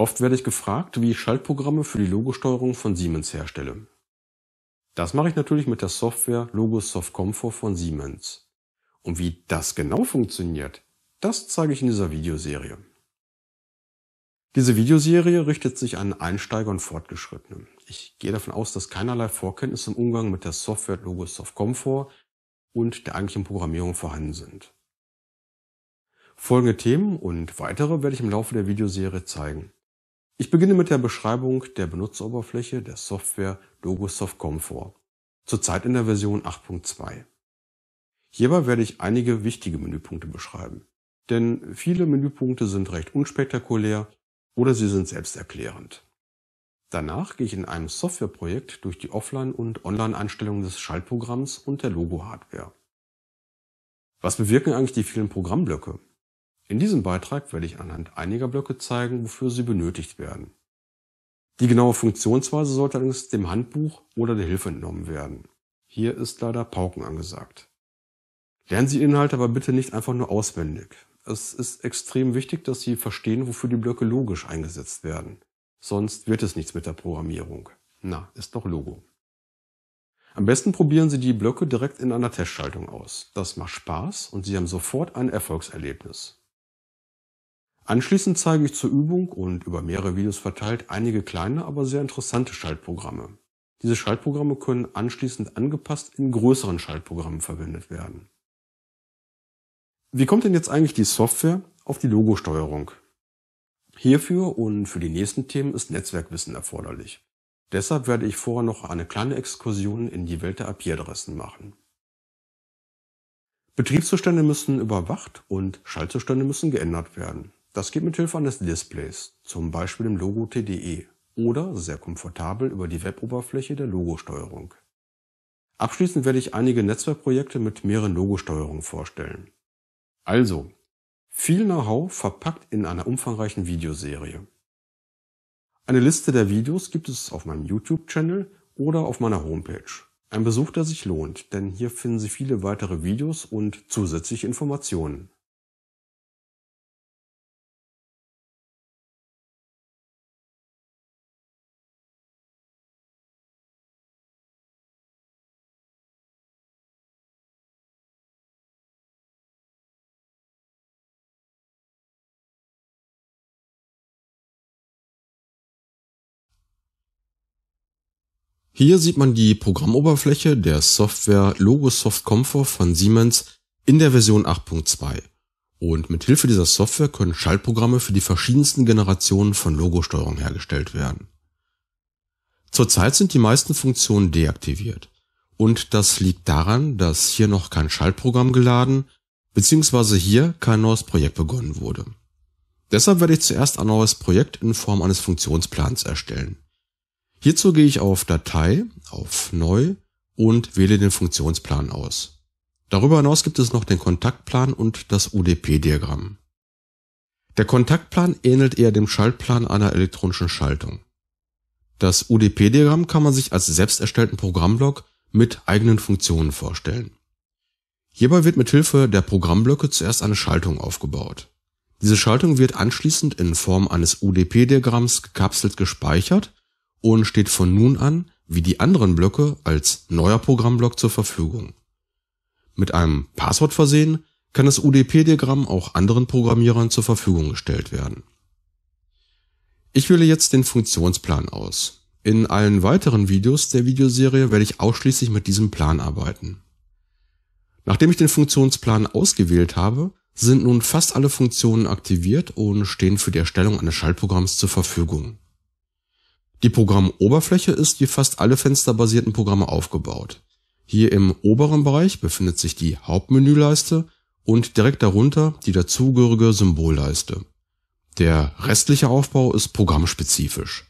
Oft werde ich gefragt, wie ich Schaltprogramme für die Logosteuerung von Siemens herstelle. Das mache ich natürlich mit der Software Logos Soft Comfort von Siemens. Und wie das genau funktioniert, das zeige ich in dieser Videoserie. Diese Videoserie richtet sich an Einsteiger und Fortgeschrittene. Ich gehe davon aus, dass keinerlei Vorkenntnisse im Umgang mit der Software Logos Soft Comfort und der eigentlichen Programmierung vorhanden sind. Folgende Themen und weitere werde ich im Laufe der Videoserie zeigen. Ich beginne mit der Beschreibung der Benutzeroberfläche der Software Logosoft Comfort, zurzeit in der Version 8.2. Hierbei werde ich einige wichtige Menüpunkte beschreiben, denn viele Menüpunkte sind recht unspektakulär oder sie sind selbsterklärend. Danach gehe ich in einem Softwareprojekt durch die Offline- und Online-Einstellungen des Schaltprogramms und der Logo-Hardware. Was bewirken eigentlich die vielen Programmblöcke? In diesem Beitrag werde ich anhand einiger Blöcke zeigen, wofür sie benötigt werden. Die genaue Funktionsweise sollte allerdings dem Handbuch oder der Hilfe entnommen werden. Hier ist leider Pauken angesagt. Lernen Sie Inhalte aber bitte nicht einfach nur auswendig. Es ist extrem wichtig, dass Sie verstehen, wofür die Blöcke logisch eingesetzt werden. Sonst wird es nichts mit der Programmierung. Na, ist doch Logo. Am besten probieren Sie die Blöcke direkt in einer Testschaltung aus. Das macht Spaß und Sie haben sofort ein Erfolgserlebnis. Anschließend zeige ich zur Übung und über mehrere Videos verteilt einige kleine, aber sehr interessante Schaltprogramme. Diese Schaltprogramme können anschließend angepasst in größeren Schaltprogrammen verwendet werden. Wie kommt denn jetzt eigentlich die Software auf die Logosteuerung? Hierfür und für die nächsten Themen ist Netzwerkwissen erforderlich. Deshalb werde ich vorher noch eine kleine Exkursion in die Welt der IP-Adressen machen. Betriebszustände müssen überwacht und Schaltzustände müssen geändert werden. Das geht mit Hilfe eines Displays, zum Beispiel dem Logo TDE oder sehr komfortabel über die Weboberfläche der Logosteuerung. Abschließend werde ich einige Netzwerkprojekte mit mehreren Logosteuerungen vorstellen. Also, viel Know-how verpackt in einer umfangreichen Videoserie. Eine Liste der Videos gibt es auf meinem YouTube-Channel oder auf meiner Homepage. Ein Besuch, der sich lohnt, denn hier finden Sie viele weitere Videos und zusätzliche Informationen. Hier sieht man die Programmoberfläche der Software Logosoft Comfort von Siemens in der Version 8.2 und mit Hilfe dieser Software können Schaltprogramme für die verschiedensten Generationen von Logosteuerung hergestellt werden. Zurzeit sind die meisten Funktionen deaktiviert und das liegt daran, dass hier noch kein Schaltprogramm geladen bzw. hier kein neues Projekt begonnen wurde. Deshalb werde ich zuerst ein neues Projekt in Form eines Funktionsplans erstellen. Hierzu gehe ich auf Datei, auf Neu und wähle den Funktionsplan aus. Darüber hinaus gibt es noch den Kontaktplan und das UDP-Diagramm. Der Kontaktplan ähnelt eher dem Schaltplan einer elektronischen Schaltung. Das UDP-Diagramm kann man sich als selbst erstellten Programmblock mit eigenen Funktionen vorstellen. Hierbei wird mit Hilfe der Programmblöcke zuerst eine Schaltung aufgebaut. Diese Schaltung wird anschließend in Form eines UDP-Diagramms gekapselt gespeichert und steht von nun an wie die anderen Blöcke als neuer Programmblock zur Verfügung. Mit einem Passwort versehen kann das UDP-Diagramm auch anderen Programmierern zur Verfügung gestellt werden. Ich wähle jetzt den Funktionsplan aus. In allen weiteren Videos der Videoserie werde ich ausschließlich mit diesem Plan arbeiten. Nachdem ich den Funktionsplan ausgewählt habe, sind nun fast alle Funktionen aktiviert und stehen für die Erstellung eines Schaltprogramms zur Verfügung. Die Programmoberfläche ist wie fast alle fensterbasierten Programme aufgebaut. Hier im oberen Bereich befindet sich die Hauptmenüleiste und direkt darunter die dazugehörige Symbolleiste. Der restliche Aufbau ist programmspezifisch.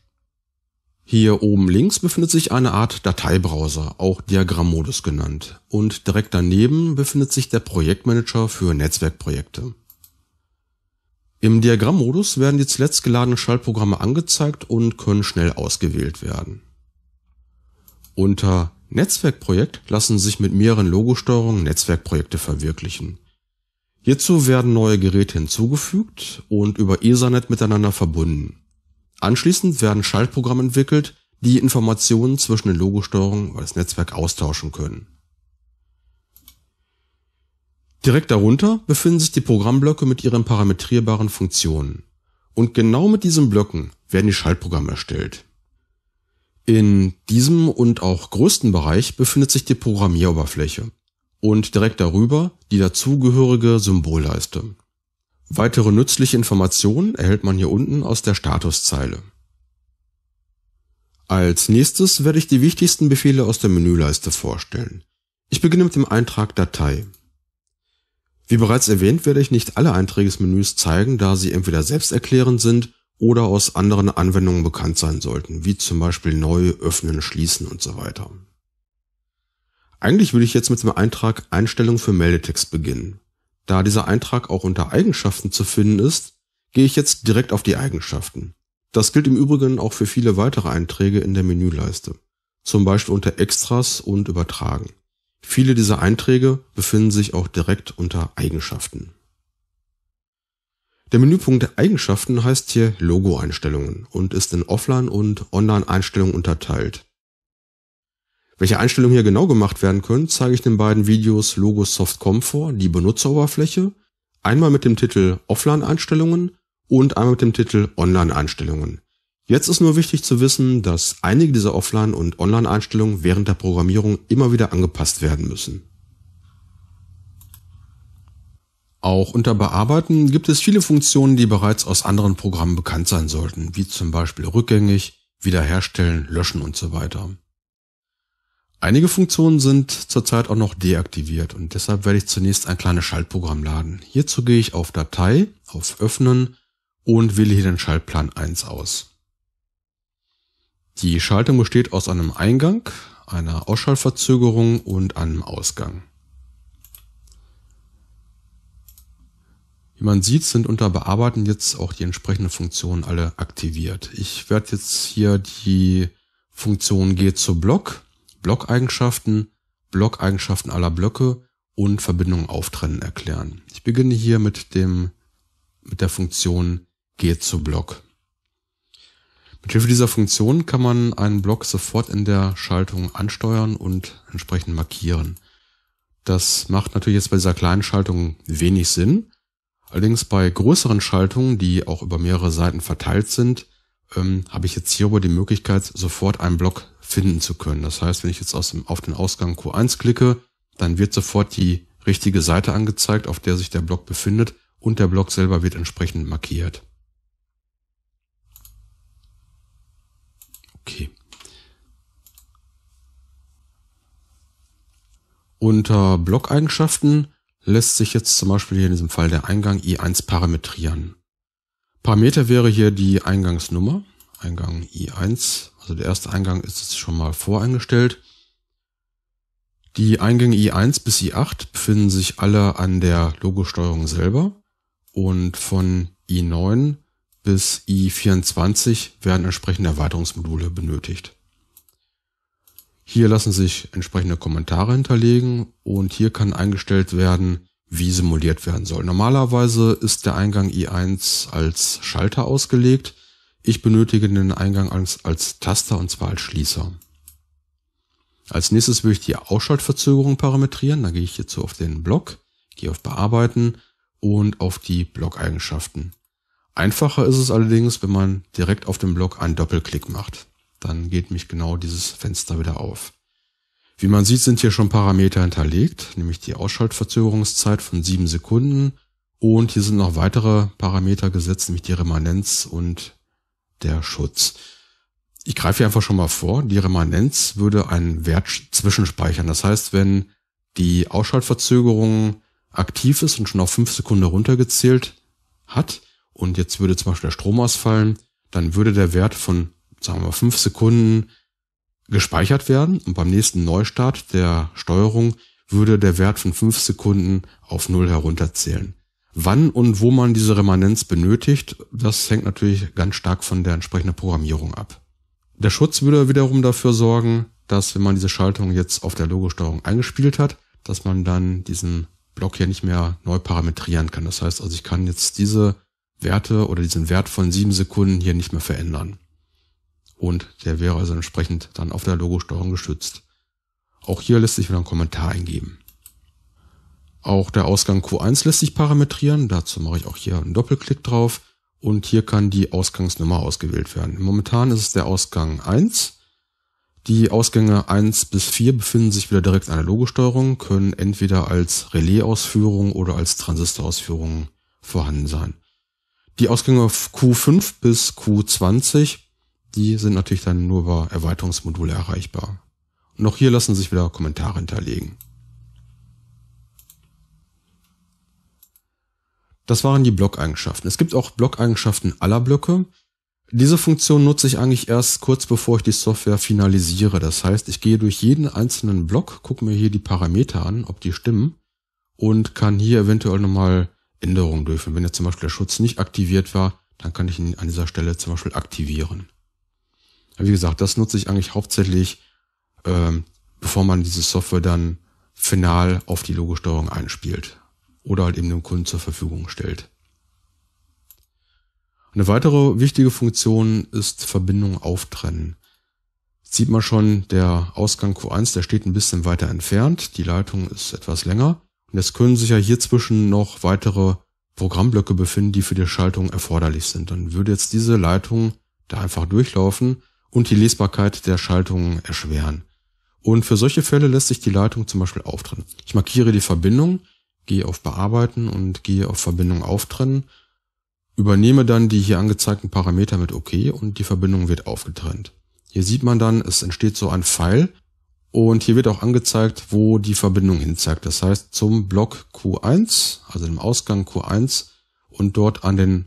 Hier oben links befindet sich eine Art Dateibrowser, auch Diagrammmodus genannt, und direkt daneben befindet sich der Projektmanager für Netzwerkprojekte. Im Diagrammmodus werden die zuletzt geladenen Schaltprogramme angezeigt und können schnell ausgewählt werden. Unter Netzwerkprojekt lassen sich mit mehreren Logosteuerungen Netzwerkprojekte verwirklichen. Hierzu werden neue Geräte hinzugefügt und über Ethernet miteinander verbunden. Anschließend werden Schaltprogramme entwickelt, die Informationen zwischen den Logosteuerungen über das Netzwerk austauschen können. Direkt darunter befinden sich die Programmblöcke mit ihren parametrierbaren Funktionen. Und genau mit diesen Blöcken werden die Schaltprogramme erstellt. In diesem und auch größten Bereich befindet sich die Programmieroberfläche und direkt darüber die dazugehörige Symbolleiste. Weitere nützliche Informationen erhält man hier unten aus der Statuszeile. Als nächstes werde ich die wichtigsten Befehle aus der Menüleiste vorstellen. Ich beginne mit dem Eintrag Datei. Wie bereits erwähnt, werde ich nicht alle Einträgesmenüs zeigen, da sie entweder selbsterklärend sind oder aus anderen Anwendungen bekannt sein sollten, wie zum Beispiel neu, öffnen, schließen und so weiter. Eigentlich würde ich jetzt mit dem Eintrag Einstellung für Meldetext beginnen. Da dieser Eintrag auch unter Eigenschaften zu finden ist, gehe ich jetzt direkt auf die Eigenschaften. Das gilt im Übrigen auch für viele weitere Einträge in der Menüleiste, zum Beispiel unter Extras und Übertragen. Viele dieser Einträge befinden sich auch direkt unter Eigenschaften. Der Menüpunkt der Eigenschaften heißt hier Logo-Einstellungen und ist in Offline- und Online-Einstellungen unterteilt. Welche Einstellungen hier genau gemacht werden können, zeige ich in den beiden Videos Logo Soft Comfort, die Benutzeroberfläche, einmal mit dem Titel Offline-Einstellungen und einmal mit dem Titel Online-Einstellungen. Jetzt ist nur wichtig zu wissen, dass einige dieser Offline- und Online-Einstellungen während der Programmierung immer wieder angepasst werden müssen. Auch unter Bearbeiten gibt es viele Funktionen, die bereits aus anderen Programmen bekannt sein sollten, wie zum Beispiel rückgängig, wiederherstellen, löschen und so weiter. Einige Funktionen sind zurzeit auch noch deaktiviert und deshalb werde ich zunächst ein kleines Schaltprogramm laden. Hierzu gehe ich auf Datei, auf Öffnen und wähle hier den Schaltplan 1 aus. Die Schaltung besteht aus einem Eingang, einer Ausschaltverzögerung und einem Ausgang. Wie man sieht, sind unter Bearbeiten jetzt auch die entsprechenden Funktionen alle aktiviert. Ich werde jetzt hier die Funktion G zu Block, Blockeigenschaften, Blockeigenschaften aller Blöcke und Verbindungen auftrennen erklären. Ich beginne hier mit dem, mit der Funktion G zu Block. Mit Hilfe dieser Funktion kann man einen Block sofort in der Schaltung ansteuern und entsprechend markieren. Das macht natürlich jetzt bei dieser kleinen Schaltung wenig Sinn. Allerdings bei größeren Schaltungen, die auch über mehrere Seiten verteilt sind, ähm, habe ich jetzt hierüber die Möglichkeit, sofort einen Block finden zu können. Das heißt, wenn ich jetzt aus dem, auf den Ausgang Q1 klicke, dann wird sofort die richtige Seite angezeigt, auf der sich der Block befindet und der Block selber wird entsprechend markiert. Okay. Unter Blockeigenschaften lässt sich jetzt zum Beispiel hier in diesem Fall der Eingang I1 parametrieren. Parameter wäre hier die Eingangsnummer, Eingang I1, also der erste Eingang ist jetzt schon mal voreingestellt. Die Eingänge I1 bis I8 befinden sich alle an der Logosteuerung selber und von I9 bis i24 werden entsprechende Erweiterungsmodule benötigt. Hier lassen sich entsprechende Kommentare hinterlegen und hier kann eingestellt werden, wie simuliert werden soll. Normalerweise ist der Eingang i1 als Schalter ausgelegt. Ich benötige den Eingang als, als Taster und zwar als Schließer. Als nächstes will ich die Ausschaltverzögerung parametrieren. Da gehe ich hierzu auf den Block, gehe auf Bearbeiten und auf die Blockeigenschaften. Einfacher ist es allerdings, wenn man direkt auf dem Blog einen Doppelklick macht. Dann geht mich genau dieses Fenster wieder auf. Wie man sieht, sind hier schon Parameter hinterlegt, nämlich die Ausschaltverzögerungszeit von 7 Sekunden und hier sind noch weitere Parameter gesetzt, nämlich die Remanenz und der Schutz. Ich greife hier einfach schon mal vor, die Remanenz würde einen Wert zwischenspeichern. Das heißt, wenn die Ausschaltverzögerung aktiv ist und schon auf 5 Sekunden runtergezählt hat, und jetzt würde zum Beispiel der Strom ausfallen, dann würde der Wert von, sagen wir mal, fünf Sekunden gespeichert werden und beim nächsten Neustart der Steuerung würde der Wert von fünf Sekunden auf null herunterzählen. Wann und wo man diese Remanenz benötigt, das hängt natürlich ganz stark von der entsprechenden Programmierung ab. Der Schutz würde wiederum dafür sorgen, dass wenn man diese Schaltung jetzt auf der Logosteuerung eingespielt hat, dass man dann diesen Block hier nicht mehr neu parametrieren kann. Das heißt also, ich kann jetzt diese Werte oder diesen Wert von sieben Sekunden hier nicht mehr verändern. Und der wäre also entsprechend dann auf der Logosteuerung steuerung geschützt. Auch hier lässt sich wieder ein Kommentar eingeben. Auch der Ausgang Q1 lässt sich parametrieren. Dazu mache ich auch hier einen Doppelklick drauf. Und hier kann die Ausgangsnummer ausgewählt werden. Momentan ist es der Ausgang 1. Die Ausgänge 1 bis 4 befinden sich wieder direkt an der Logosteuerung, können entweder als Relaisausführung oder als Transistorausführung vorhanden sein die Ausgänge auf Q5 bis Q20, die sind natürlich dann nur über Erweiterungsmodule erreichbar. Und auch hier lassen sich wieder Kommentare hinterlegen. Das waren die Blockeigenschaften. Es gibt auch Blockeigenschaften aller Blöcke. Diese Funktion nutze ich eigentlich erst kurz bevor ich die Software finalisiere. Das heißt, ich gehe durch jeden einzelnen Block, gucke mir hier die Parameter an, ob die stimmen und kann hier eventuell nochmal Änderungen durchführen. Wenn jetzt zum Beispiel der Schutz nicht aktiviert war, dann kann ich ihn an dieser Stelle zum Beispiel aktivieren. Aber wie gesagt, das nutze ich eigentlich hauptsächlich, ähm, bevor man diese Software dann final auf die Logosteuerung einspielt oder halt eben dem Kunden zur Verfügung stellt. Eine weitere wichtige Funktion ist Verbindung auftrennen. Jetzt sieht man schon, der Ausgang Q1, der steht ein bisschen weiter entfernt, die Leitung ist etwas länger. Und es können sich ja hier zwischen noch weitere Programmblöcke befinden, die für die Schaltung erforderlich sind. Dann würde jetzt diese Leitung da einfach durchlaufen und die Lesbarkeit der Schaltung erschweren. Und für solche Fälle lässt sich die Leitung zum Beispiel auftrennen. Ich markiere die Verbindung, gehe auf Bearbeiten und gehe auf Verbindung auftrennen, übernehme dann die hier angezeigten Parameter mit OK und die Verbindung wird aufgetrennt. Hier sieht man dann, es entsteht so ein Pfeil, und hier wird auch angezeigt, wo die Verbindung hin zeigt. Das heißt zum Block Q1, also dem Ausgang Q1 und dort an den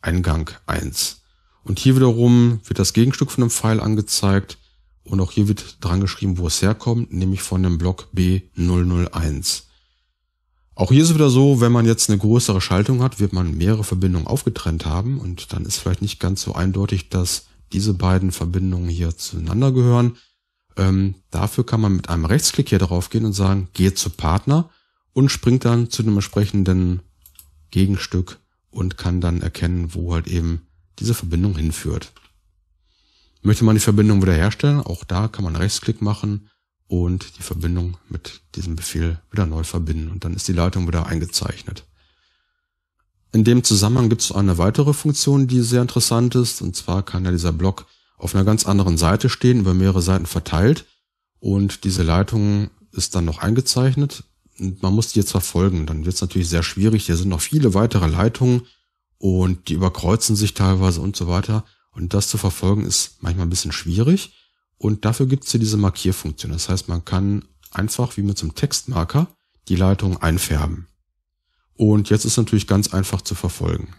Eingang 1. Und hier wiederum wird das Gegenstück von dem Pfeil angezeigt und auch hier wird dran geschrieben, wo es herkommt, nämlich von dem Block B001. Auch hier ist es wieder so, wenn man jetzt eine größere Schaltung hat, wird man mehrere Verbindungen aufgetrennt haben und dann ist vielleicht nicht ganz so eindeutig, dass diese beiden Verbindungen hier zueinander gehören. Ähm, dafür kann man mit einem Rechtsklick hier drauf gehen und sagen, gehe zu Partner und springt dann zu dem entsprechenden Gegenstück und kann dann erkennen, wo halt eben diese Verbindung hinführt. Möchte man die Verbindung wiederherstellen, auch da kann man Rechtsklick machen und die Verbindung mit diesem Befehl wieder neu verbinden und dann ist die Leitung wieder eingezeichnet. In dem Zusammenhang gibt es eine weitere Funktion, die sehr interessant ist, und zwar kann ja dieser Block auf einer ganz anderen Seite stehen, über mehrere Seiten verteilt. Und diese Leitung ist dann noch eingezeichnet. Und man muss die jetzt verfolgen. Dann wird es natürlich sehr schwierig. Hier sind noch viele weitere Leitungen und die überkreuzen sich teilweise und so weiter. Und das zu verfolgen ist manchmal ein bisschen schwierig. Und dafür gibt es hier diese Markierfunktion. Das heißt, man kann einfach wie mit so einem Textmarker die Leitung einfärben. Und jetzt ist natürlich ganz einfach zu verfolgen.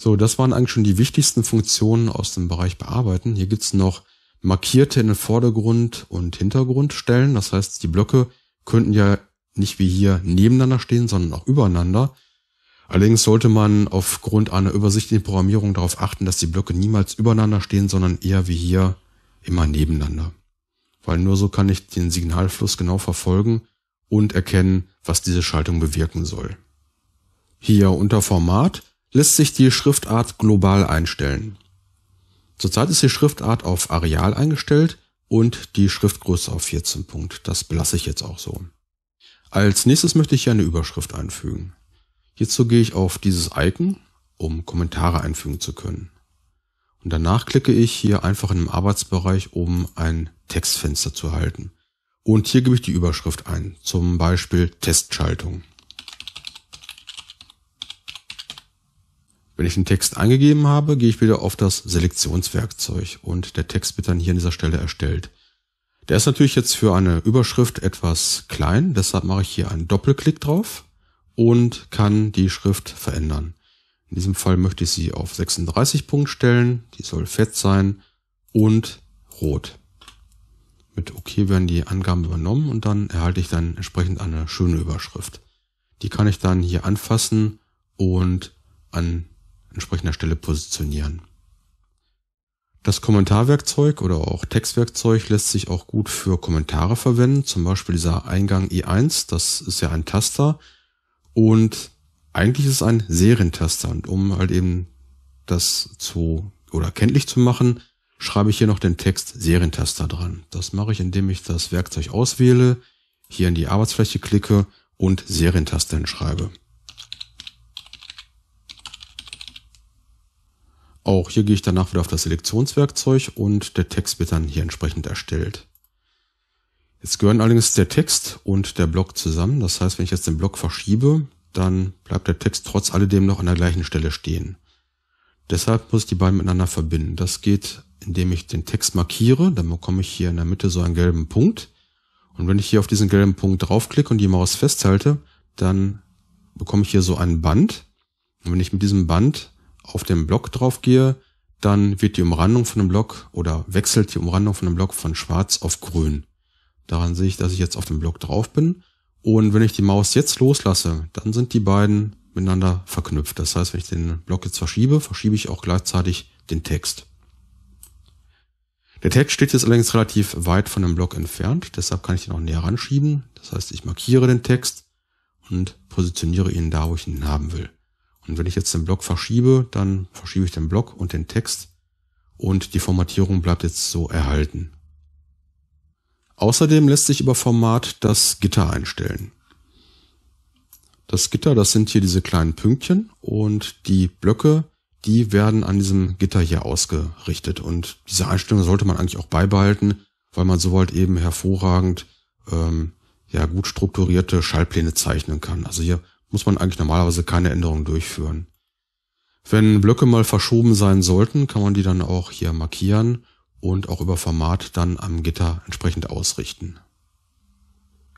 So, das waren eigentlich schon die wichtigsten Funktionen aus dem Bereich Bearbeiten. Hier gibt's noch markierte in den Vordergrund und Hintergrund stellen. Das heißt, die Blöcke könnten ja nicht wie hier nebeneinander stehen, sondern auch übereinander. Allerdings sollte man aufgrund einer übersichtlichen Programmierung darauf achten, dass die Blöcke niemals übereinander stehen, sondern eher wie hier immer nebeneinander. Weil nur so kann ich den Signalfluss genau verfolgen und erkennen, was diese Schaltung bewirken soll. Hier unter Format lässt sich die Schriftart global einstellen. Zurzeit ist die Schriftart auf Areal eingestellt und die Schriftgröße auf 14 Punkt. Das belasse ich jetzt auch so. Als nächstes möchte ich hier eine Überschrift einfügen. Hierzu gehe ich auf dieses Icon, um Kommentare einfügen zu können. Und danach klicke ich hier einfach in dem Arbeitsbereich, um ein Textfenster zu halten. Und hier gebe ich die Überschrift ein, zum Beispiel Testschaltung. Wenn ich den Text eingegeben habe, gehe ich wieder auf das Selektionswerkzeug und der Text wird dann hier an dieser Stelle erstellt. Der ist natürlich jetzt für eine Überschrift etwas klein, deshalb mache ich hier einen Doppelklick drauf und kann die Schrift verändern. In diesem Fall möchte ich sie auf 36 Punkt stellen, die soll fett sein und rot. Mit OK werden die Angaben übernommen und dann erhalte ich dann entsprechend eine schöne Überschrift. Die kann ich dann hier anfassen und an entsprechender Stelle positionieren. Das Kommentarwerkzeug oder auch Textwerkzeug lässt sich auch gut für Kommentare verwenden, zum Beispiel dieser Eingang i 1 das ist ja ein Taster und eigentlich ist es ein Serientaster und um halt eben das zu oder kenntlich zu machen, schreibe ich hier noch den Text Serientaster dran. Das mache ich, indem ich das Werkzeug auswähle, hier in die Arbeitsfläche klicke und Serientaste schreibe. Auch hier gehe ich danach wieder auf das Selektionswerkzeug und der Text wird dann hier entsprechend erstellt. Jetzt gehören allerdings der Text und der Block zusammen. Das heißt, wenn ich jetzt den Block verschiebe, dann bleibt der Text trotz alledem noch an der gleichen Stelle stehen. Deshalb muss ich die beiden miteinander verbinden. Das geht, indem ich den Text markiere. Dann bekomme ich hier in der Mitte so einen gelben Punkt. Und wenn ich hier auf diesen gelben Punkt draufklicke und die Maus festhalte, dann bekomme ich hier so ein Band. Und wenn ich mit diesem Band auf den Block draufgehe, dann wird die Umrandung von dem Block oder wechselt die Umrandung von dem Block von schwarz auf grün. Daran sehe ich, dass ich jetzt auf dem Block drauf bin. Und wenn ich die Maus jetzt loslasse, dann sind die beiden miteinander verknüpft. Das heißt, wenn ich den Block jetzt verschiebe, verschiebe ich auch gleichzeitig den Text. Der Text steht jetzt allerdings relativ weit von dem Block entfernt, deshalb kann ich den auch näher ranschieben. Das heißt, ich markiere den Text und positioniere ihn da, wo ich ihn haben will. Und wenn ich jetzt den Block verschiebe, dann verschiebe ich den Block und den Text und die Formatierung bleibt jetzt so erhalten. Außerdem lässt sich über Format das Gitter einstellen. Das Gitter, das sind hier diese kleinen Pünktchen und die Blöcke, die werden an diesem Gitter hier ausgerichtet. Und diese Einstellung sollte man eigentlich auch beibehalten, weil man so weit eben hervorragend ähm, ja gut strukturierte Schallpläne zeichnen kann. Also hier muss man eigentlich normalerweise keine Änderungen durchführen. Wenn Blöcke mal verschoben sein sollten, kann man die dann auch hier markieren und auch über Format dann am Gitter entsprechend ausrichten.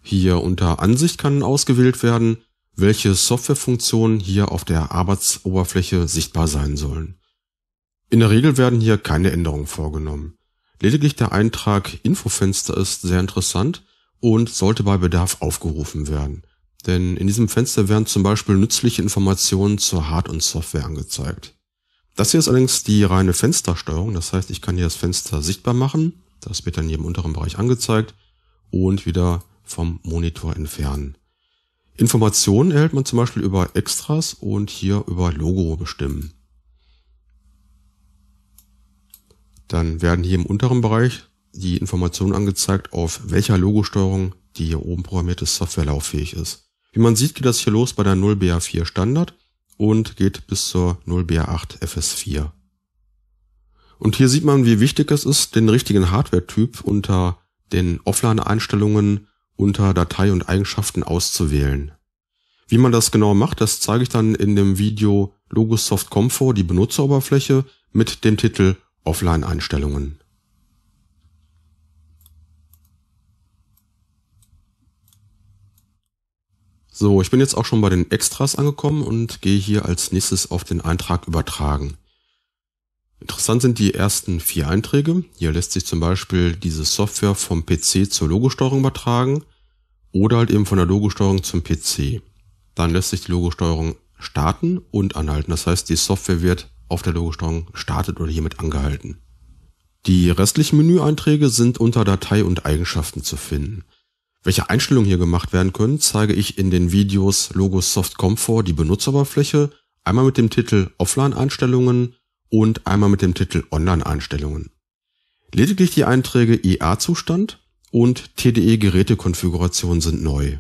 Hier unter Ansicht kann ausgewählt werden, welche Softwarefunktionen hier auf der Arbeitsoberfläche sichtbar sein sollen. In der Regel werden hier keine Änderungen vorgenommen. Lediglich der Eintrag Infofenster ist sehr interessant und sollte bei Bedarf aufgerufen werden. Denn in diesem Fenster werden zum Beispiel nützliche Informationen zur Hard- und Software angezeigt. Das hier ist allerdings die reine Fenstersteuerung. Das heißt, ich kann hier das Fenster sichtbar machen. Das wird dann hier im unteren Bereich angezeigt und wieder vom Monitor entfernen. Informationen erhält man zum Beispiel über Extras und hier über Logo bestimmen. Dann werden hier im unteren Bereich die Informationen angezeigt, auf welcher Logosteuerung die hier oben programmierte Software lauffähig ist. Wie man sieht, geht das hier los bei der 0BA4 Standard und geht bis zur 0BA8 FS4. Und hier sieht man, wie wichtig es ist, den richtigen Hardware-Typ unter den Offline-Einstellungen unter Datei und Eigenschaften auszuwählen. Wie man das genau macht, das zeige ich dann in dem Video Logosoft Comfort, die Benutzeroberfläche mit dem Titel Offline-Einstellungen. So, ich bin jetzt auch schon bei den Extras angekommen und gehe hier als nächstes auf den Eintrag übertragen. Interessant sind die ersten vier Einträge. Hier lässt sich zum Beispiel diese Software vom PC zur Logosteuerung übertragen oder halt eben von der Logosteuerung zum PC. Dann lässt sich die Logosteuerung starten und anhalten. Das heißt, die Software wird auf der Logosteuerung startet oder hiermit angehalten. Die restlichen Menüeinträge sind unter Datei und Eigenschaften zu finden. Welche Einstellungen hier gemacht werden können, zeige ich in den Videos Logos Soft Comfort die Benutzeroberfläche, einmal mit dem Titel Offline-Einstellungen und einmal mit dem Titel Online-Einstellungen. Lediglich die Einträge EA-Zustand und TDE-Gerätekonfiguration sind neu.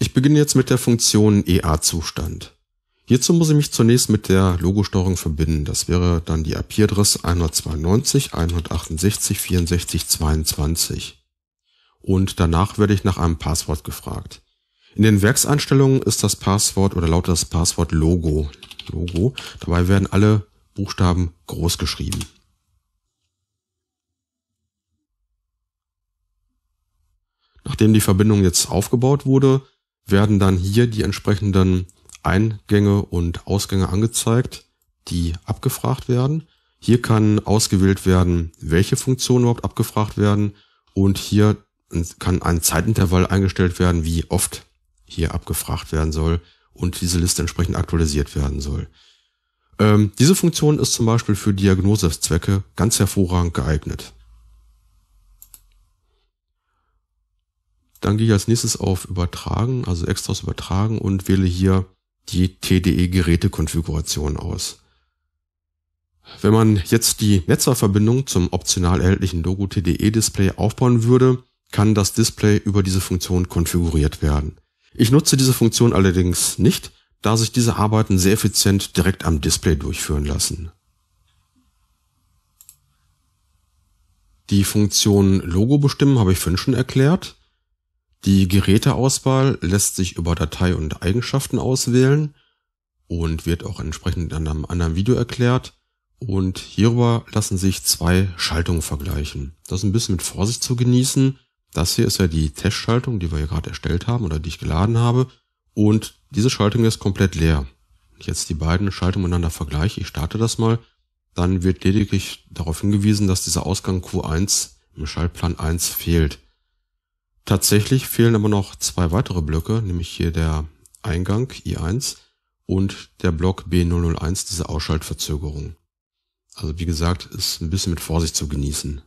Ich beginne jetzt mit der Funktion EA-Zustand. Hierzu muss ich mich zunächst mit der Logosteuerung verbinden. Das wäre dann die IP-Adresse 192.168.64.22 und danach werde ich nach einem Passwort gefragt. In den Werkseinstellungen ist das Passwort oder lautet das Passwort Logo. Logo. Dabei werden alle Buchstaben groß geschrieben. Nachdem die Verbindung jetzt aufgebaut wurde, werden dann hier die entsprechenden Eingänge und Ausgänge angezeigt, die abgefragt werden. Hier kann ausgewählt werden, welche Funktionen überhaupt abgefragt werden und hier kann ein Zeitintervall eingestellt werden, wie oft hier abgefragt werden soll und diese Liste entsprechend aktualisiert werden soll. Ähm, diese Funktion ist zum Beispiel für Diagnosezwecke ganz hervorragend geeignet. Dann gehe ich als nächstes auf Übertragen, also Extras übertragen und wähle hier die TDE-Gerätekonfiguration aus. Wenn man jetzt die Netzwerkverbindung zum optional erhältlichen Dogo TDE-Display aufbauen würde, kann das Display über diese Funktion konfiguriert werden. Ich nutze diese Funktion allerdings nicht, da sich diese Arbeiten sehr effizient direkt am Display durchführen lassen. Die Funktion Logo bestimmen habe ich vorhin schon erklärt. Die Geräteauswahl lässt sich über Datei und Eigenschaften auswählen und wird auch entsprechend in einem anderen Video erklärt. Und hierüber lassen sich zwei Schaltungen vergleichen. Das ist ein bisschen mit Vorsicht zu genießen, das hier ist ja die Testschaltung, die wir hier gerade erstellt haben oder die ich geladen habe. Und diese Schaltung ist komplett leer. Wenn ich jetzt die beiden Schaltungen miteinander vergleiche, ich starte das mal, dann wird lediglich darauf hingewiesen, dass dieser Ausgang Q1 im Schaltplan 1 fehlt. Tatsächlich fehlen aber noch zwei weitere Blöcke, nämlich hier der Eingang I1 und der Block B001, diese Ausschaltverzögerung. Also wie gesagt, ist ein bisschen mit Vorsicht zu genießen.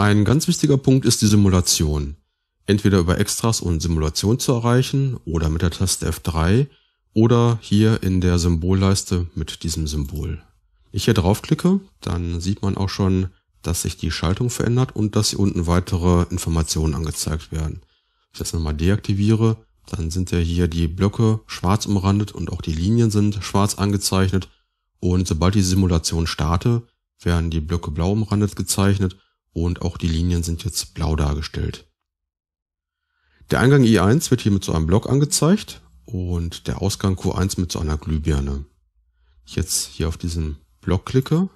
Ein ganz wichtiger Punkt ist die Simulation, entweder über Extras und Simulation zu erreichen oder mit der Taste F3 oder hier in der Symbolleiste mit diesem Symbol. Ich hier draufklicke, dann sieht man auch schon, dass sich die Schaltung verändert und dass hier unten weitere Informationen angezeigt werden. Wenn ich das nochmal deaktiviere, dann sind ja hier die Blöcke schwarz umrandet und auch die Linien sind schwarz angezeichnet. Und sobald die Simulation starte, werden die Blöcke blau umrandet gezeichnet und auch die Linien sind jetzt blau dargestellt. Der Eingang I1 wird hier mit so einem Block angezeigt und der Ausgang Q1 mit so einer Glühbirne. Ich jetzt hier auf diesen Block klicke,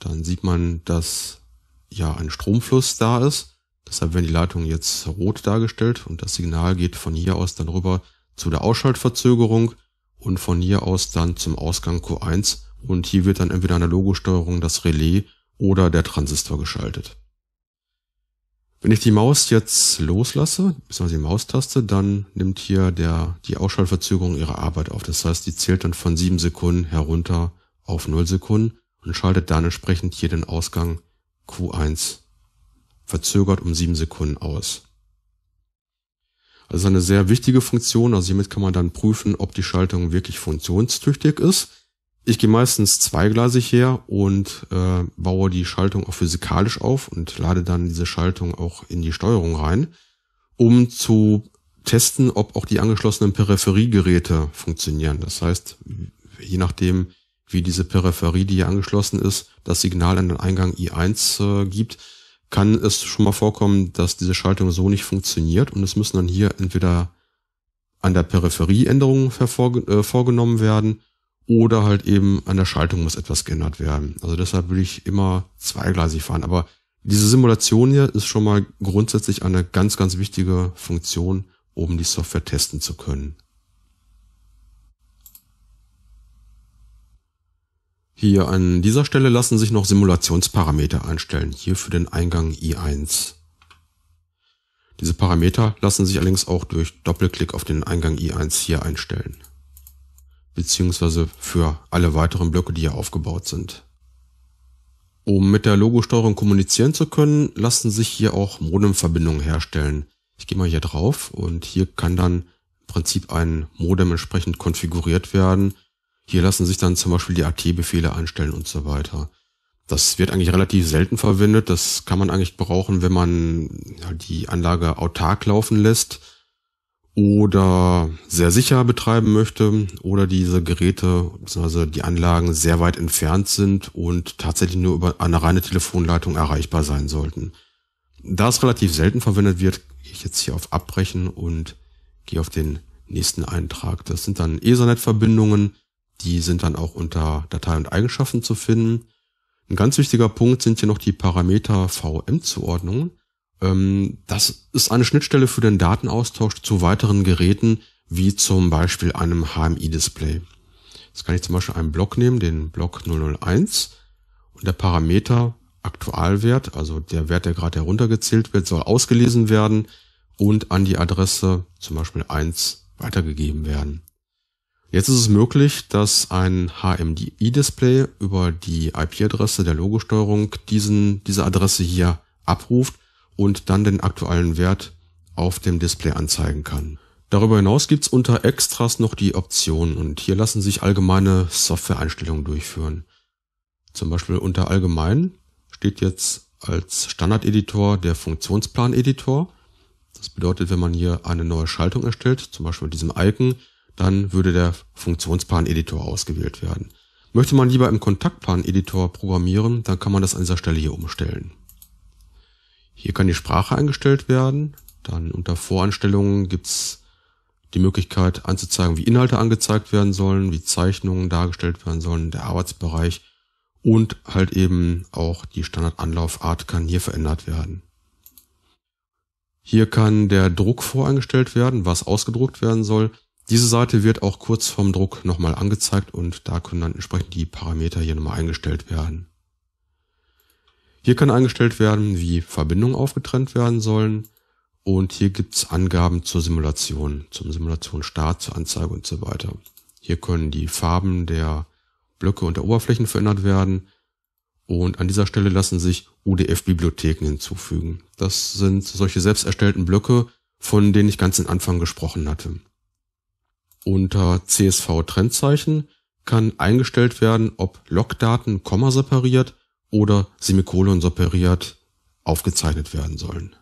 dann sieht man, dass ja ein Stromfluss da ist. Deshalb werden die Leitungen jetzt rot dargestellt und das Signal geht von hier aus dann rüber zu der Ausschaltverzögerung und von hier aus dann zum Ausgang Q1 und hier wird dann entweder eine Logosteuerung das Relais oder der Transistor geschaltet. Wenn ich die Maus jetzt loslasse, beziehungsweise die Maustaste, dann nimmt hier der, die Ausschaltverzögerung ihre Arbeit auf. Das heißt, die zählt dann von sieben Sekunden herunter auf null Sekunden und schaltet dann entsprechend hier den Ausgang Q1 verzögert um sieben Sekunden aus. Also eine sehr wichtige Funktion. Also hiermit kann man dann prüfen, ob die Schaltung wirklich funktionstüchtig ist. Ich gehe meistens zweigleisig her und äh, baue die Schaltung auch physikalisch auf und lade dann diese Schaltung auch in die Steuerung rein, um zu testen, ob auch die angeschlossenen Peripheriegeräte funktionieren. Das heißt, je nachdem, wie diese Peripherie, die hier angeschlossen ist, das Signal an den Eingang I1 äh, gibt, kann es schon mal vorkommen, dass diese Schaltung so nicht funktioniert und es müssen dann hier entweder an der Peripherie Änderungen äh, vorgenommen werden oder halt eben an der Schaltung muss etwas geändert werden. Also deshalb will ich immer zweigleisig fahren. Aber diese Simulation hier ist schon mal grundsätzlich eine ganz, ganz wichtige Funktion, um die Software testen zu können. Hier an dieser Stelle lassen sich noch Simulationsparameter einstellen, hier für den Eingang i1. Diese Parameter lassen sich allerdings auch durch Doppelklick auf den Eingang i1 hier einstellen beziehungsweise für alle weiteren Blöcke, die hier aufgebaut sind. Um mit der Logosteuerung kommunizieren zu können, lassen sich hier auch Modem-Verbindungen herstellen. Ich gehe mal hier drauf und hier kann dann im Prinzip ein Modem entsprechend konfiguriert werden. Hier lassen sich dann zum Beispiel die AT-Befehle einstellen und so weiter. Das wird eigentlich relativ selten verwendet. Das kann man eigentlich brauchen, wenn man die Anlage autark laufen lässt oder sehr sicher betreiben möchte oder diese Geräte bzw. die Anlagen sehr weit entfernt sind und tatsächlich nur über eine reine Telefonleitung erreichbar sein sollten. Da es relativ selten verwendet wird, gehe ich jetzt hier auf Abbrechen und gehe auf den nächsten Eintrag. Das sind dann Ethernet-Verbindungen, die sind dann auch unter Datei und Eigenschaften zu finden. Ein ganz wichtiger Punkt sind hier noch die Parameter VM-Zuordnungen. Ähm, das ist eine Schnittstelle für den Datenaustausch zu weiteren Geräten, wie zum Beispiel einem HMI-Display. Jetzt kann ich zum Beispiel einen Block nehmen, den Block 001, und der Parameter Aktualwert, also der Wert, der gerade heruntergezählt wird, soll ausgelesen werden und an die Adresse zum Beispiel 1 weitergegeben werden. Jetzt ist es möglich, dass ein HMI-Display über die IP-Adresse der Logosteuerung diesen, diese Adresse hier abruft und dann den aktuellen Wert auf dem Display anzeigen kann. Darüber hinaus gibt's unter Extras noch die Optionen und hier lassen sich allgemeine Software-Einstellungen durchführen. Zum Beispiel unter Allgemein steht jetzt als Standardeditor der Funktionsplan-Editor. Das bedeutet, wenn man hier eine neue Schaltung erstellt, zum Beispiel mit diesem Icon, dann würde der Funktionsplan-Editor ausgewählt werden. Möchte man lieber im Kontaktplan-Editor programmieren, dann kann man das an dieser Stelle hier umstellen. Hier kann die Sprache eingestellt werden. Dann unter Voreinstellungen gibt's die Möglichkeit anzuzeigen, wie Inhalte angezeigt werden sollen, wie Zeichnungen dargestellt werden sollen, der Arbeitsbereich und halt eben auch die Standardanlaufart kann hier verändert werden. Hier kann der Druck voreingestellt werden, was ausgedruckt werden soll. Diese Seite wird auch kurz vorm Druck nochmal angezeigt und da können dann entsprechend die Parameter hier nochmal eingestellt werden. Hier kann eingestellt werden, wie Verbindungen aufgetrennt werden sollen. Und hier gibt's Angaben zur Simulation, zum Simulationsstart, zur Anzeige und so weiter. Hier können die Farben der Blöcke und der Oberflächen verändert werden. Und an dieser Stelle lassen sich UDF-Bibliotheken hinzufügen. Das sind solche selbst erstellten Blöcke, von denen ich ganz am Anfang gesprochen hatte. Unter csv trennzeichen kann eingestellt werden, ob Logdaten Komma separiert oder Semikolon separiert aufgezeichnet werden sollen.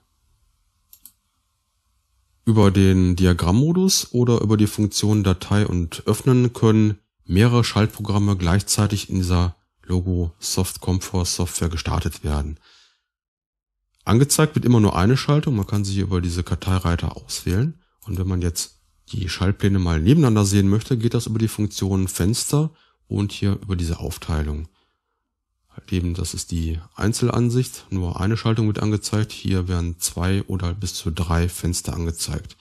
Über den Diagrammmodus oder über die Funktion Datei und Öffnen können mehrere Schaltprogramme gleichzeitig in dieser Logo Soft Comfort Software gestartet werden. Angezeigt wird immer nur eine Schaltung, man kann sie über diese Karteireiter auswählen. Und wenn man jetzt die Schaltpläne mal nebeneinander sehen möchte, geht das über die Funktion Fenster und hier über diese Aufteilung. Eben, das ist die Einzelansicht, nur eine Schaltung wird angezeigt. Hier werden zwei oder bis zu drei Fenster angezeigt.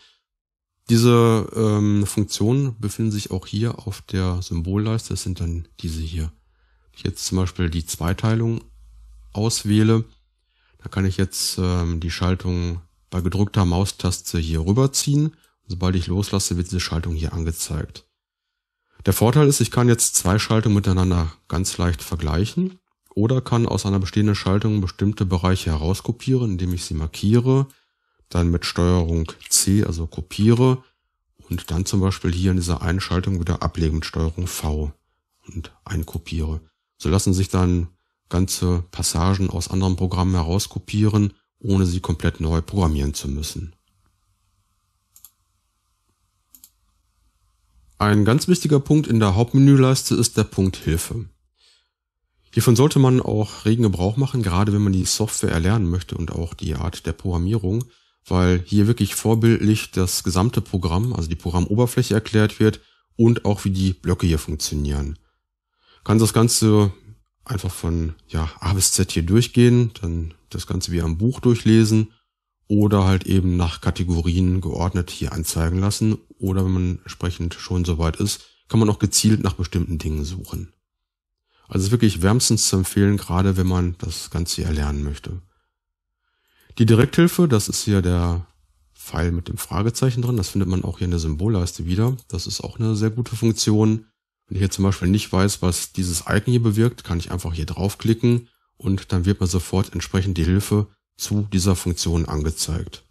Diese ähm, Funktionen befinden sich auch hier auf der Symbolleiste. Das sind dann diese hier. Wenn ich jetzt zum Beispiel die Zweiteilung auswähle, da kann ich jetzt ähm, die Schaltung bei gedrückter Maustaste hier rüberziehen. Sobald ich loslasse, wird diese Schaltung hier angezeigt. Der Vorteil ist, ich kann jetzt zwei Schaltungen miteinander ganz leicht vergleichen oder kann aus einer bestehenden Schaltung bestimmte Bereiche herauskopieren, indem ich sie markiere, dann mit Steuerung C, also kopiere und dann zum Beispiel hier in dieser einen Schaltung wieder ablegen mit Steuerung V und einkopiere. So lassen sich dann ganze Passagen aus anderen Programmen herauskopieren, ohne sie komplett neu programmieren zu müssen. Ein ganz wichtiger Punkt in der Hauptmenüleiste ist der Punkt Hilfe. Hiervon sollte man auch regen Gebrauch machen, gerade wenn man die Software erlernen möchte und auch die Art der Programmierung, weil hier wirklich vorbildlich das gesamte Programm, also die Programmoberfläche erklärt wird und auch wie die Blöcke hier funktionieren. Kann das Ganze einfach von ja, A bis Z hier durchgehen, dann das Ganze wie am Buch durchlesen oder halt eben nach Kategorien geordnet hier anzeigen lassen oder wenn man entsprechend schon soweit ist, kann man auch gezielt nach bestimmten Dingen suchen. Also wirklich wärmstens zu empfehlen, gerade wenn man das Ganze hier erlernen möchte. Die Direkthilfe, das ist hier der Pfeil mit dem Fragezeichen drin. Das findet man auch hier in der Symbolleiste wieder. Das ist auch eine sehr gute Funktion. Wenn ich jetzt zum Beispiel nicht weiß, was dieses Icon hier bewirkt, kann ich einfach hier draufklicken und dann wird mir sofort entsprechend die Hilfe zu dieser Funktion angezeigt.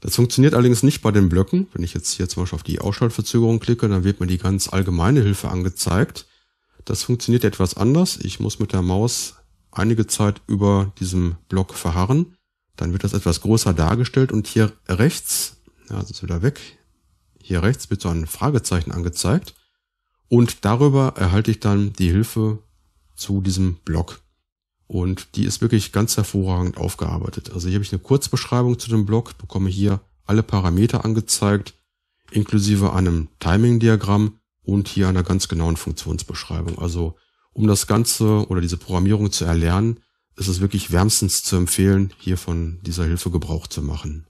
Das funktioniert allerdings nicht bei den Blöcken. Wenn ich jetzt hier zum Beispiel auf die Ausschaltverzögerung klicke, dann wird mir die ganz allgemeine Hilfe angezeigt. Das funktioniert etwas anders. Ich muss mit der Maus einige Zeit über diesem Block verharren. Dann wird das etwas größer dargestellt und hier rechts, ja, das ist wieder weg, hier rechts wird so ein Fragezeichen angezeigt. Und darüber erhalte ich dann die Hilfe zu diesem Block. Und die ist wirklich ganz hervorragend aufgearbeitet. Also hier habe ich eine Kurzbeschreibung zu dem Block, bekomme hier alle Parameter angezeigt, inklusive einem Timing-Diagramm und hier einer ganz genauen Funktionsbeschreibung. Also um das Ganze oder diese Programmierung zu erlernen, ist es wirklich wärmstens zu empfehlen, hier von dieser Hilfe Gebrauch zu machen.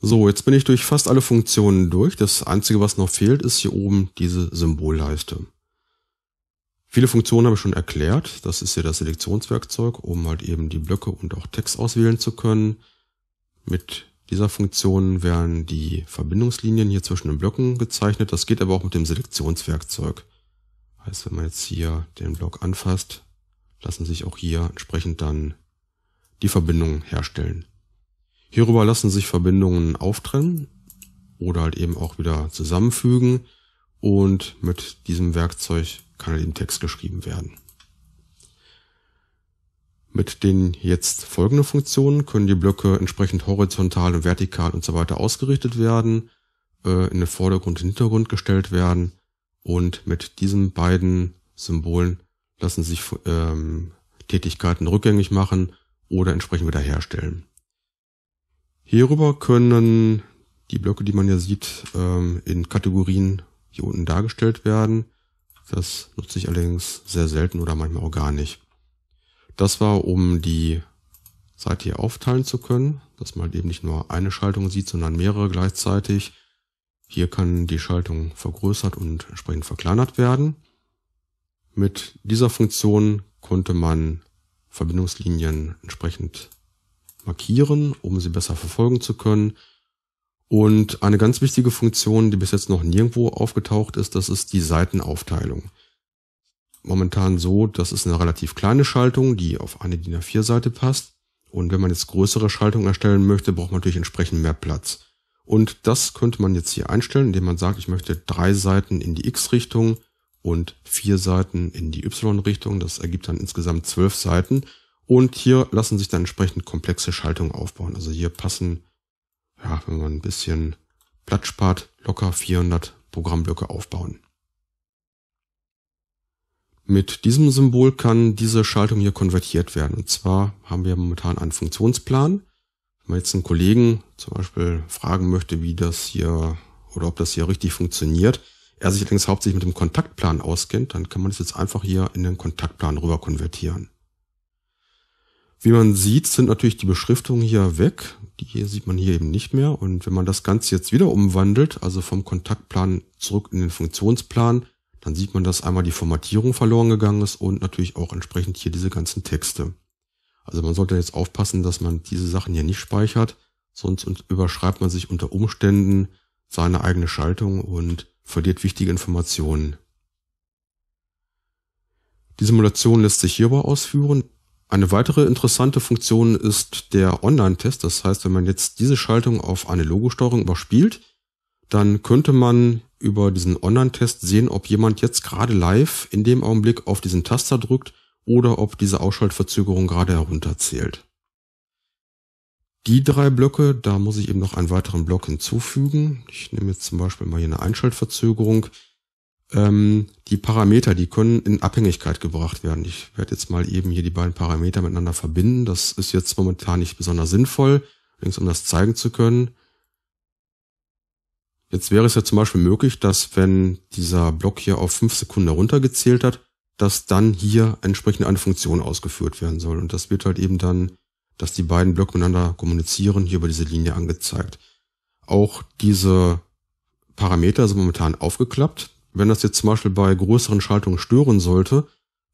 So, jetzt bin ich durch fast alle Funktionen durch. Das Einzige, was noch fehlt, ist hier oben diese Symbolleiste. Viele Funktionen habe ich schon erklärt. Das ist hier das Selektionswerkzeug, um halt eben die Blöcke und auch Text auswählen zu können. Mit dieser Funktion werden die Verbindungslinien hier zwischen den Blöcken gezeichnet. Das geht aber auch mit dem Selektionswerkzeug. Heißt, wenn man jetzt hier den Block anfasst, lassen sich auch hier entsprechend dann die Verbindungen herstellen. Hierüber lassen sich Verbindungen auftrennen oder halt eben auch wieder zusammenfügen und mit diesem Werkzeug kann halt eben Text geschrieben werden. Mit den jetzt folgenden Funktionen können die Blöcke entsprechend horizontal und vertikal und so weiter ausgerichtet werden, äh, in den Vordergrund und Hintergrund gestellt werden und mit diesen beiden Symbolen lassen sich ähm, Tätigkeiten rückgängig machen oder entsprechend wiederherstellen. Hierüber können die Blöcke, die man ja sieht, ähm, in Kategorien hier unten dargestellt werden. Das nutze ich allerdings sehr selten oder manchmal auch gar nicht. Das war, um die Seite hier aufteilen zu können, dass man eben nicht nur eine Schaltung sieht, sondern mehrere gleichzeitig. Hier kann die Schaltung vergrößert und entsprechend verkleinert werden. Mit dieser Funktion konnte man Verbindungslinien entsprechend markieren, um sie besser verfolgen zu können. Und eine ganz wichtige Funktion, die bis jetzt noch nirgendwo aufgetaucht ist, das ist die Seitenaufteilung momentan so, das ist eine relativ kleine Schaltung, die auf eine DIN A4 Seite passt. Und wenn man jetzt größere Schaltungen erstellen möchte, braucht man natürlich entsprechend mehr Platz. Und das könnte man jetzt hier einstellen, indem man sagt, ich möchte drei Seiten in die X-Richtung und vier Seiten in die Y-Richtung. Das ergibt dann insgesamt zwölf Seiten. Und hier lassen sich dann entsprechend komplexe Schaltungen aufbauen. Also hier passen, ja, wenn man ein bisschen Platz spart, locker 400 Programmblöcke aufbauen. Mit diesem Symbol kann diese Schaltung hier konvertiert werden. Und zwar haben wir momentan einen Funktionsplan. Wenn man jetzt einen Kollegen zum Beispiel fragen möchte, wie das hier oder ob das hier richtig funktioniert, er sich allerdings hauptsächlich mit dem Kontaktplan auskennt, dann kann man das jetzt einfach hier in den Kontaktplan rüber konvertieren. Wie man sieht, sind natürlich die Beschriftungen hier weg. Die sieht man hier eben nicht mehr. Und wenn man das Ganze jetzt wieder umwandelt, also vom Kontaktplan zurück in den Funktionsplan, dann sieht man, dass einmal die Formatierung verloren gegangen ist und natürlich auch entsprechend hier diese ganzen Texte. Also man sollte jetzt aufpassen, dass man diese Sachen hier nicht speichert, sonst überschreibt man sich unter Umständen seine eigene Schaltung und verliert wichtige Informationen. Die Simulation lässt sich hierbei ausführen. Eine weitere interessante Funktion ist der Online-Test. Das heißt, wenn man jetzt diese Schaltung auf eine Logosteuerung überspielt, dann könnte man über diesen Online-Test sehen, ob jemand jetzt gerade live in dem Augenblick auf diesen Taster drückt oder ob diese Ausschaltverzögerung gerade herunterzählt. Die drei Blöcke, da muss ich eben noch einen weiteren Block hinzufügen. Ich nehme jetzt zum Beispiel mal hier eine Einschaltverzögerung. Ähm, die Parameter, die können in Abhängigkeit gebracht werden. Ich werde jetzt mal eben hier die beiden Parameter miteinander verbinden. Das ist jetzt momentan nicht besonders sinnvoll, um das zeigen zu können. Jetzt wäre es ja zum Beispiel möglich, dass wenn dieser Block hier auf fünf Sekunden runtergezählt hat, dass dann hier entsprechend eine Funktion ausgeführt werden soll. Und das wird halt eben dann, dass die beiden Blöcke miteinander kommunizieren, hier über diese Linie angezeigt. Auch diese Parameter sind momentan aufgeklappt. Wenn das jetzt zum Beispiel bei größeren Schaltungen stören sollte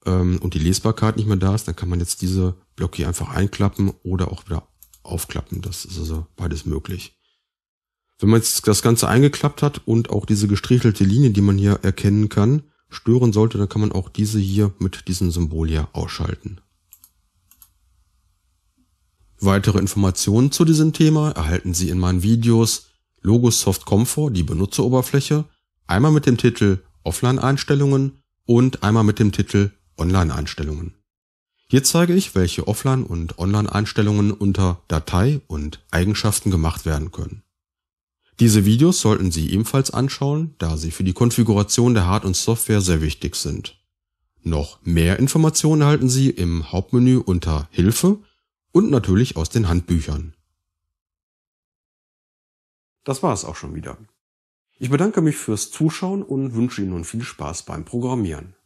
ähm, und die Lesbarkeit nicht mehr da ist, dann kann man jetzt diese Blöcke hier einfach einklappen oder auch wieder aufklappen. Das ist also beides möglich. Wenn man jetzt das Ganze eingeklappt hat und auch diese gestrichelte Linie, die man hier erkennen kann, stören sollte, dann kann man auch diese hier mit diesem Symbol hier ausschalten. Weitere Informationen zu diesem Thema erhalten Sie in meinen Videos Logosoft Comfort, die Benutzeroberfläche, einmal mit dem Titel Offline-Einstellungen und einmal mit dem Titel Online-Einstellungen. Hier zeige ich, welche Offline- und Online-Einstellungen unter Datei und Eigenschaften gemacht werden können. Diese Videos sollten Sie ebenfalls anschauen, da sie für die Konfiguration der Hard und Software sehr wichtig sind. Noch mehr Informationen erhalten Sie im Hauptmenü unter Hilfe und natürlich aus den Handbüchern. Das war es auch schon wieder. Ich bedanke mich fürs Zuschauen und wünsche Ihnen nun viel Spaß beim Programmieren.